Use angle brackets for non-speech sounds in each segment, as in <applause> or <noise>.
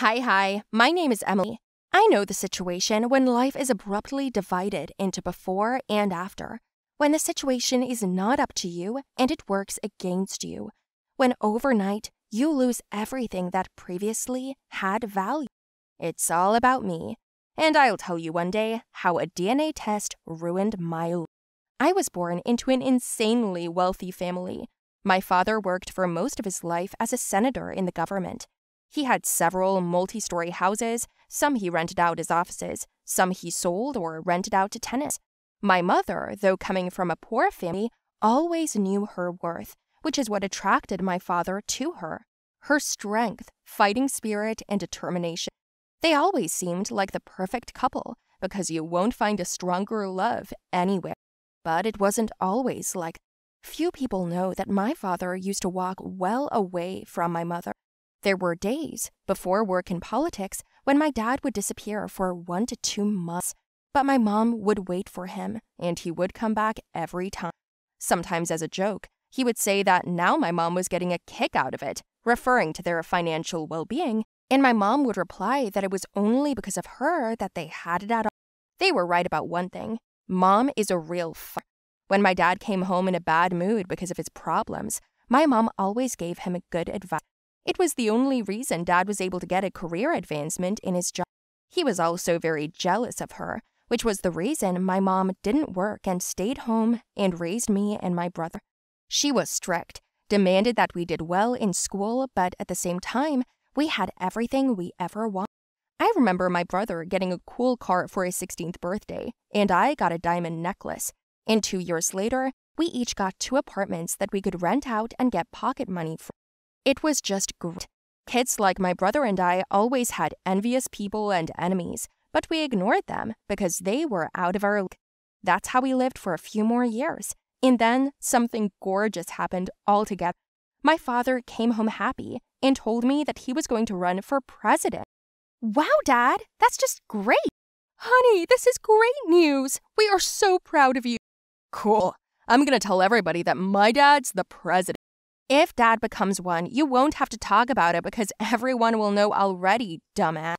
Hi, hi, my name is Emily. I know the situation when life is abruptly divided into before and after, when the situation is not up to you and it works against you, when overnight you lose everything that previously had value. It's all about me, and I'll tell you one day how a DNA test ruined my life. I was born into an insanely wealthy family. My father worked for most of his life as a senator in the government he had several multi story houses, some he rented out as offices, some he sold or rented out to tenants. My mother, though coming from a poor family, always knew her worth, which is what attracted my father to her her strength, fighting spirit, and determination. They always seemed like the perfect couple because you won't find a stronger love anywhere. But it wasn't always like. Few people know that my father used to walk well away from my mother. There were days, before work and politics, when my dad would disappear for one to two months, but my mom would wait for him, and he would come back every time. Sometimes as a joke, he would say that now my mom was getting a kick out of it, referring to their financial well being, and my mom would reply that it was only because of her that they had it at all. They were right about one thing mom is a real f. When my dad came home in a bad mood because of his problems, my mom always gave him good advice. It was the only reason Dad was able to get a career advancement in his job. He was also very jealous of her, which was the reason my mom didn't work and stayed home and raised me and my brother. She was strict, demanded that we did well in school, but at the same time, we had everything we ever wanted. I remember my brother getting a cool car for his 16th birthday, and I got a diamond necklace. And two years later, we each got two apartments that we could rent out and get pocket money from. It was just great. Kids like my brother and I always had envious people and enemies, but we ignored them because they were out of our league. That's how we lived for a few more years. And then something gorgeous happened altogether. My father came home happy and told me that he was going to run for president. Wow, Dad, that's just great. Honey, this is great news. We are so proud of you. Cool. I'm going to tell everybody that my dad's the president. If dad becomes one, you won't have to talk about it because <laughs> everyone will know already, dumbass.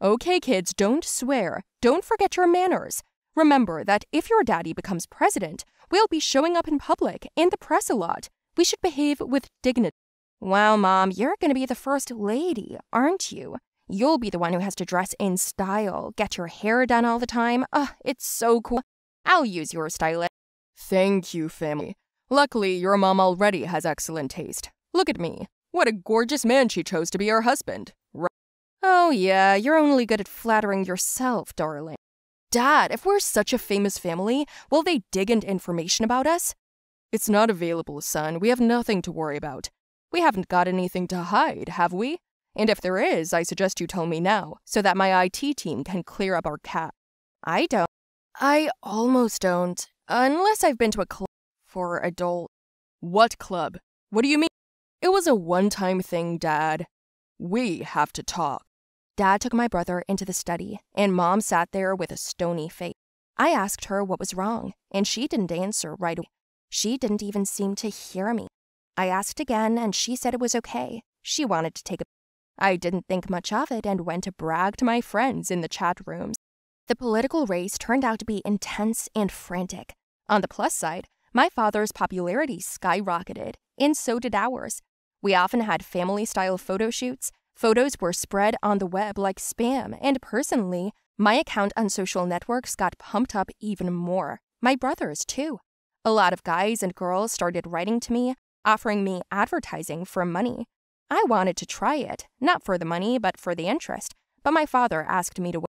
Okay, kids, don't swear. Don't forget your manners. Remember that if your daddy becomes president, we'll be showing up in public and the press a lot. We should behave with dignity. Wow, mom, you're going to be the first lady, aren't you? You'll be the one who has to dress in style, get your hair done all the time. Ugh, it's so cool. I'll use your stylist. Thank you, family. Luckily, your mom already has excellent taste. Look at me. What a gorgeous man she chose to be her husband. Right? Oh, yeah, you're only good at flattering yourself, darling. Dad, if we're such a famous family, will they dig into information about us? It's not available, son. We have nothing to worry about. We haven't got anything to hide, have we? And if there is, I suggest you tell me now, so that my IT team can clear up our cat. I don't. I almost don't, unless I've been to a club for adult. What club? What do you mean? It was a one time thing, Dad. We have to talk. Dad took my brother into the study, and Mom sat there with a stony face. I asked her what was wrong, and she didn't answer right away. She didn't even seem to hear me. I asked again, and she said it was okay. She wanted to take a. I didn't think much of it and went to brag to my friends in the chat rooms. The political race turned out to be intense and frantic. On the plus side, my father's popularity skyrocketed, and so did ours. We often had family style photo shoots. Photos were spread on the web like spam, and personally, my account on social networks got pumped up even more. My brother's, too. A lot of guys and girls started writing to me, offering me advertising for money. I wanted to try it, not for the money, but for the interest, but my father asked me to.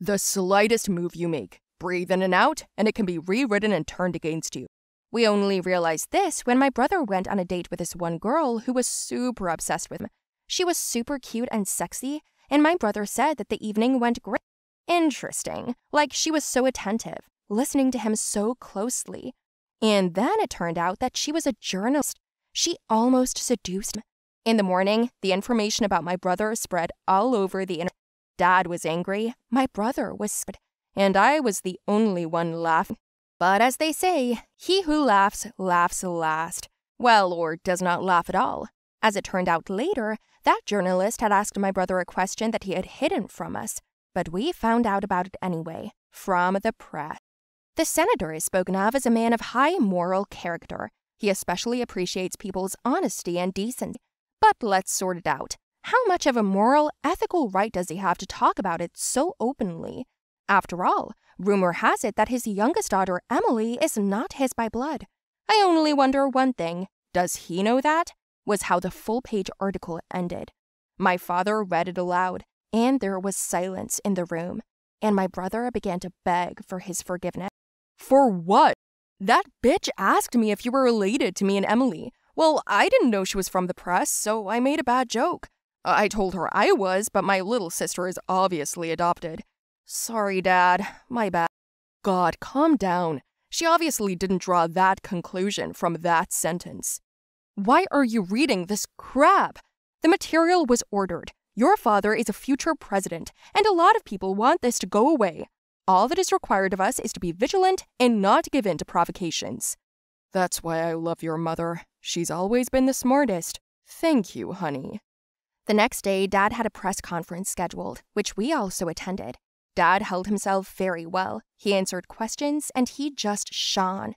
The slightest move you make, breathe in and out, and it can be rewritten and turned against you. We only realized this when my brother went on a date with this one girl who was super obsessed with him. She was super cute and sexy, and my brother said that the evening went great. Interesting. Like, she was so attentive, listening to him so closely. And then it turned out that she was a journalist. She almost seduced him. In the morning, the information about my brother spread all over the internet. Dad was angry, my brother was and I was the only one laughing. But as they say, he who laughs, laughs last. Well, or does not laugh at all. As it turned out later, that journalist had asked my brother a question that he had hidden from us, but we found out about it anyway, from the press. The senator is spoken of as a man of high moral character. He especially appreciates people's honesty and decency. But let's sort it out. How much of a moral, ethical right does he have to talk about it so openly? After all, rumor has it that his youngest daughter, Emily, is not his by blood. I only wonder one thing does he know that? was how the full page article ended. My father read it aloud, and there was silence in the room, and my brother began to beg for his forgiveness. For what? That bitch asked me if you were related to me and Emily. Well, I didn't know she was from the press, so I made a bad joke. I told her I was, but my little sister is obviously adopted. Sorry, Dad. My bad. God, calm down. She obviously didn't draw that conclusion from that sentence. Why are you reading this crap? The material was ordered. Your father is a future president, and a lot of people want this to go away. All that is required of us is to be vigilant and not give in to provocations. That's why I love your mother. She's always been the smartest. Thank you, honey. The next day, Dad had a press conference scheduled, which we also attended. Dad held himself very well. He answered questions and he just shone.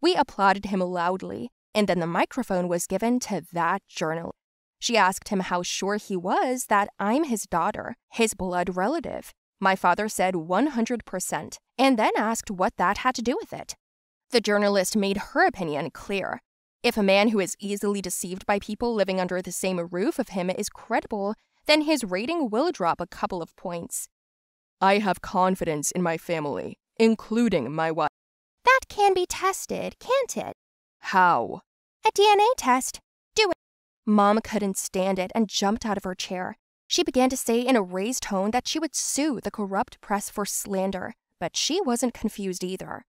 We applauded him loudly, and then the microphone was given to that journalist. She asked him how sure he was that I'm his daughter, his blood relative. My father said 100%, and then asked what that had to do with it. The journalist made her opinion clear. If a man who is easily deceived by people living under the same roof of him is credible, then his rating will drop a couple of points. I have confidence in my family, including my wife. That can be tested, can't it? How? A DNA test. Do it. Mom couldn't stand it and jumped out of her chair. She began to say in a raised tone that she would sue the corrupt press for slander, but she wasn't confused either.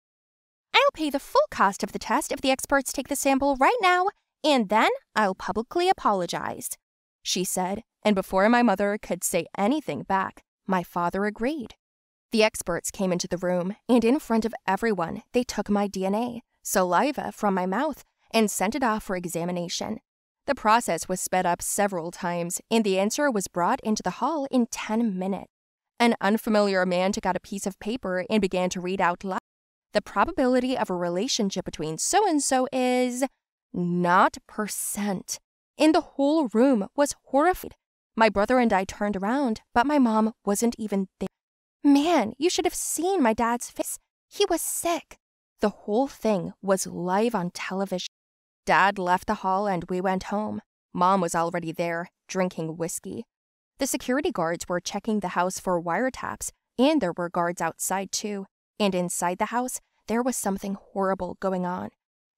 I'll pay the full cost of the test if the experts take the sample right now, and then I'll publicly apologize, she said, and before my mother could say anything back, my father agreed. The experts came into the room, and in front of everyone, they took my DNA, saliva from my mouth, and sent it off for examination. The process was sped up several times, and the answer was brought into the hall in 10 minutes. An unfamiliar man took out a piece of paper and began to read out loud The probability of a relationship between so and so is. not percent. And the whole room was horrified. My brother and I turned around, but my mom wasn't even there. Man, you should have seen my dad's face. He was sick. The whole thing was live on television. Dad left the hall and we went home. Mom was already there, drinking whiskey. The security guards were checking the house for wiretaps, and there were guards outside too. And inside the house, there was something horrible going on.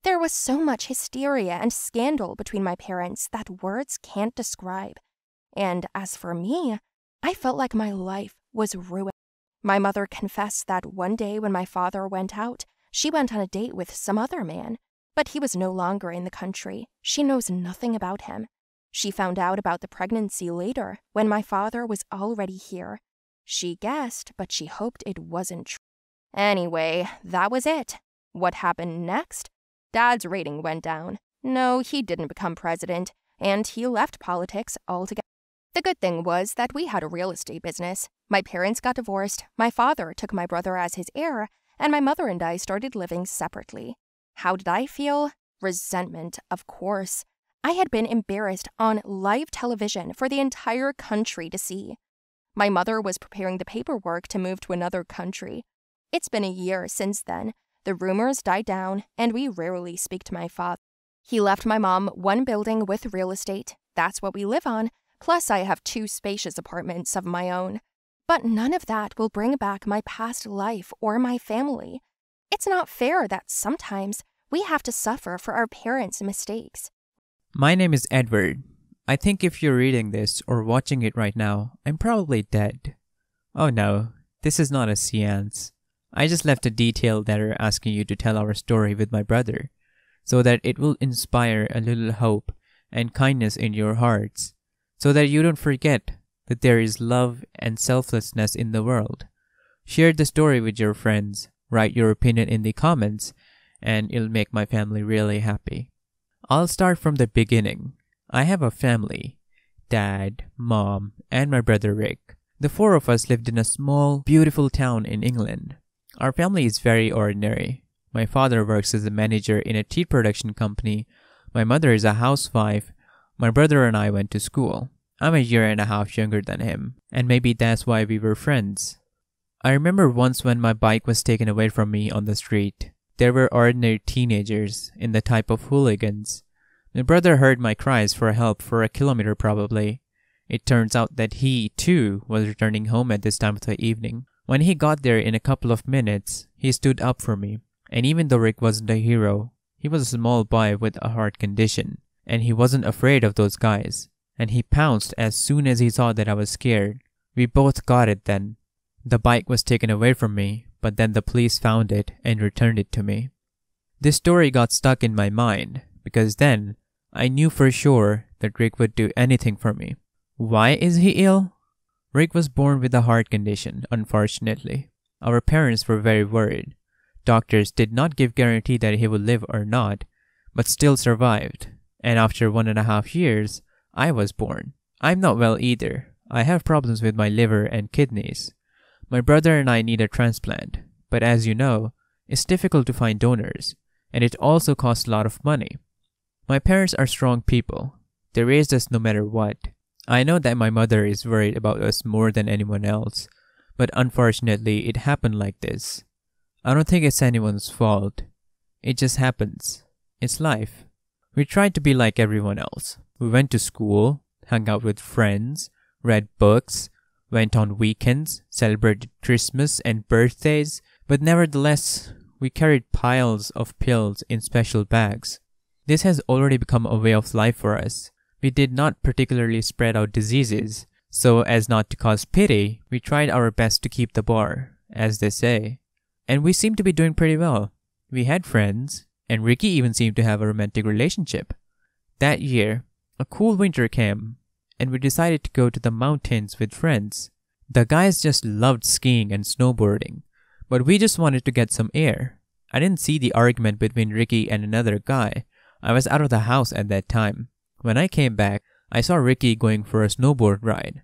There was so much hysteria and scandal between my parents that words can't describe. And as for me, I felt like my life was ruined. My mother confessed that one day when my father went out, she went on a date with some other man, but he was no longer in the country. She knows nothing about him. She found out about the pregnancy later when my father was already here. She guessed, but she hoped it wasn't true. Anyway, that was it. What happened next? Dad's rating went down. No, he didn't become president, and he left politics altogether. The good thing was that we had a real estate business. My parents got divorced, my father took my brother as his heir, and my mother and I started living separately. How did I feel? Resentment, of course. I had been embarrassed on live television for the entire country to see. My mother was preparing the paperwork to move to another country. It's been a year since then. The rumors died down, and we rarely speak to my father. He left my mom one building with real estate. That's what we live on, Plus, I have two spacious apartments of my own. But none of that will bring back my past life or my family. It's not fair that sometimes we have to suffer for our parents' mistakes. My name is Edward. I think if you're reading this or watching it right now, I'm probably dead. Oh no, this is not a seance. I just left a detailed letter asking you to tell our story with my brother, so that it will inspire a little hope and kindness in your hearts so that you don't forget that there is love and selflessness in the world. Share the story with your friends, write your opinion in the comments, and it'll make my family really happy. I'll start from the beginning. I have a family dad, mom, and my brother Rick. The four of us lived in a small, beautiful town in England. Our family is very ordinary. My father works as a manager in a tea production company. My mother is a housewife. My brother and I went to school. I'm a year and a half younger than him, and maybe that's why we were friends. I remember once when my bike was taken away from me on the street. There were ordinary teenagers in the type of hooligans. My brother heard my cries for help for a kilometer probably. It turns out that he, too, was returning home at this time of the evening. When he got there in a couple of minutes, he stood up for me. And even though Rick wasn't a hero, he was a small boy with a heart condition, and he wasn't afraid of those guys and he pounced as soon as he saw that I was scared. We both got it then. The bike was taken away from me, but then the police found it and returned it to me. This story got stuck in my mind because then I knew for sure that Rick would do anything for me. Why is he ill? Rick was born with a heart condition, unfortunately. Our parents were very worried. Doctors did not give guarantee that he would live or not, but still survived. And after one and a half years, I was born. I'm not well either. I have problems with my liver and kidneys. My brother and I need a transplant, but as you know, it's difficult to find donors, and it also costs a lot of money. My parents are strong people. They raised us no matter what. I know that my mother is worried about us more than anyone else, but unfortunately, it happened like this. I don't think it's anyone's fault. It just happens. It's life. We try to be like everyone else, we went to school, hung out with friends, read books, went on weekends, celebrated Christmas and birthdays, but nevertheless, we carried piles of pills in special bags. This has already become a way of life for us. We did not particularly spread out diseases, so as not to cause pity, we tried our best to keep the bar, as they say. And we seemed to be doing pretty well. We had friends, and Ricky even seemed to have a romantic relationship. That year, a cool winter came, and we decided to go to the mountains with friends. The guys just loved skiing and snowboarding, but we just wanted to get some air. I didn't see the argument between Ricky and another guy. I was out of the house at that time. When I came back, I saw Ricky going for a snowboard ride.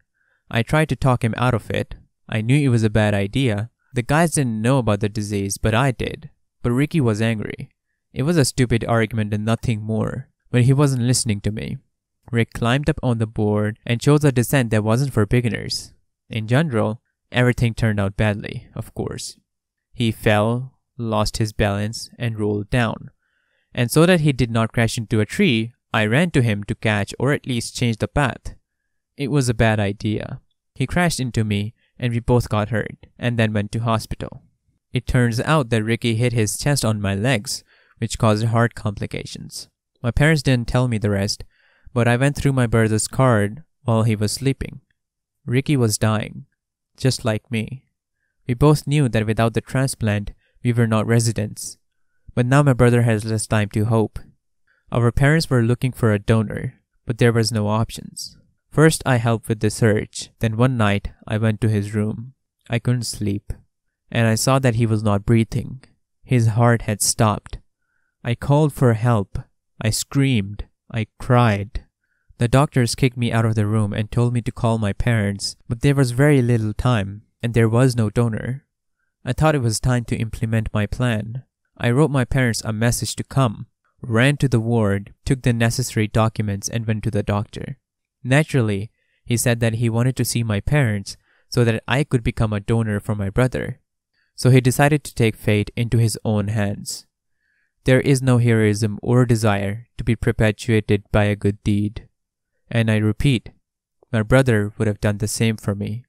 I tried to talk him out of it. I knew it was a bad idea. The guys didn't know about the disease, but I did. But Ricky was angry. It was a stupid argument and nothing more, but he wasn't listening to me. Rick climbed up on the board and chose a descent that wasn't for beginners. In general, everything turned out badly, of course. He fell, lost his balance, and rolled down. And so that he did not crash into a tree, I ran to him to catch or at least change the path. It was a bad idea. He crashed into me, and we both got hurt, and then went to hospital. It turns out that Ricky hit his chest on my legs, which caused heart complications. My parents didn't tell me the rest, but I went through my brother's card while he was sleeping. Ricky was dying, just like me. We both knew that without the transplant, we were not residents. But now my brother has less time to hope. Our parents were looking for a donor, but there was no options. First I helped with the search, then one night I went to his room. I couldn't sleep, and I saw that he was not breathing. His heart had stopped. I called for help. I screamed. I cried. The doctors kicked me out of the room and told me to call my parents, but there was very little time, and there was no donor. I thought it was time to implement my plan. I wrote my parents a message to come, ran to the ward, took the necessary documents, and went to the doctor. Naturally, he said that he wanted to see my parents so that I could become a donor for my brother. So he decided to take fate into his own hands. There is no heroism or desire to be perpetuated by a good deed. And I repeat, my brother would have done the same for me.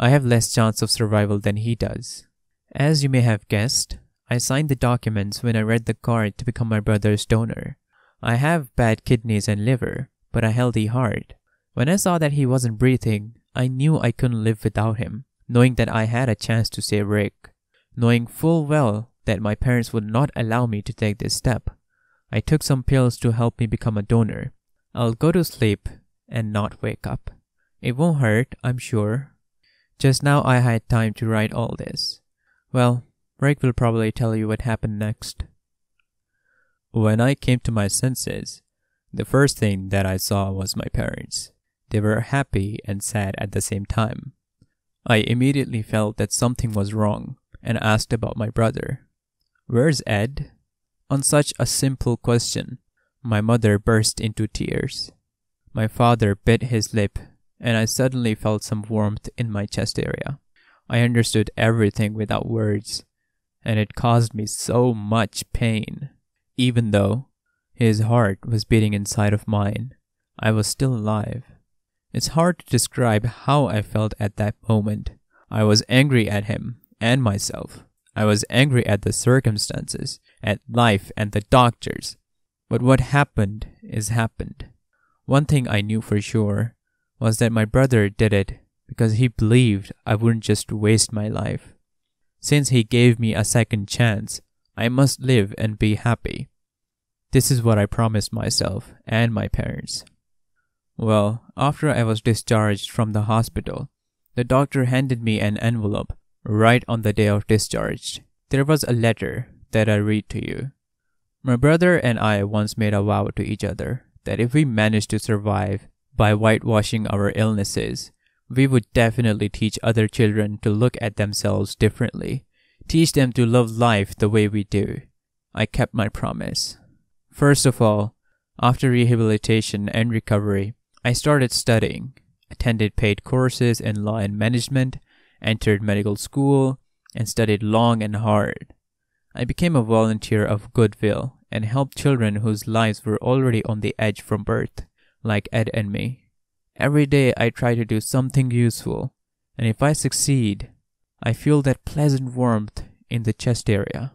I have less chance of survival than he does. As you may have guessed, I signed the documents when I read the card to become my brother's donor. I have bad kidneys and liver, but a healthy heart. When I saw that he wasn't breathing, I knew I couldn't live without him, knowing that I had a chance to save Rick, knowing full well that my parents would not allow me to take this step. I took some pills to help me become a donor. I'll go to sleep and not wake up. It won't hurt, I'm sure. Just now I had time to write all this. Well, Rick will probably tell you what happened next. When I came to my senses, the first thing that I saw was my parents. They were happy and sad at the same time. I immediately felt that something was wrong and asked about my brother. Where's Ed? On such a simple question, my mother burst into tears. My father bit his lip, and I suddenly felt some warmth in my chest area. I understood everything without words, and it caused me so much pain. Even though his heart was beating inside of mine, I was still alive. It's hard to describe how I felt at that moment. I was angry at him and myself I was angry at the circumstances, at life, and the doctors. But what happened is happened. One thing I knew for sure was that my brother did it because he believed I wouldn't just waste my life. Since he gave me a second chance, I must live and be happy. This is what I promised myself and my parents. Well, after I was discharged from the hospital, the doctor handed me an envelope right on the day of discharge, there was a letter that I read to you. My brother and I once made a vow to each other that if we managed to survive by whitewashing our illnesses, we would definitely teach other children to look at themselves differently, teach them to love life the way we do. I kept my promise. First of all, after rehabilitation and recovery, I started studying, attended paid courses in law and management, entered medical school, and studied long and hard. I became a volunteer of goodwill and helped children whose lives were already on the edge from birth, like Ed and me. Every day I try to do something useful, and if I succeed, I feel that pleasant warmth in the chest area.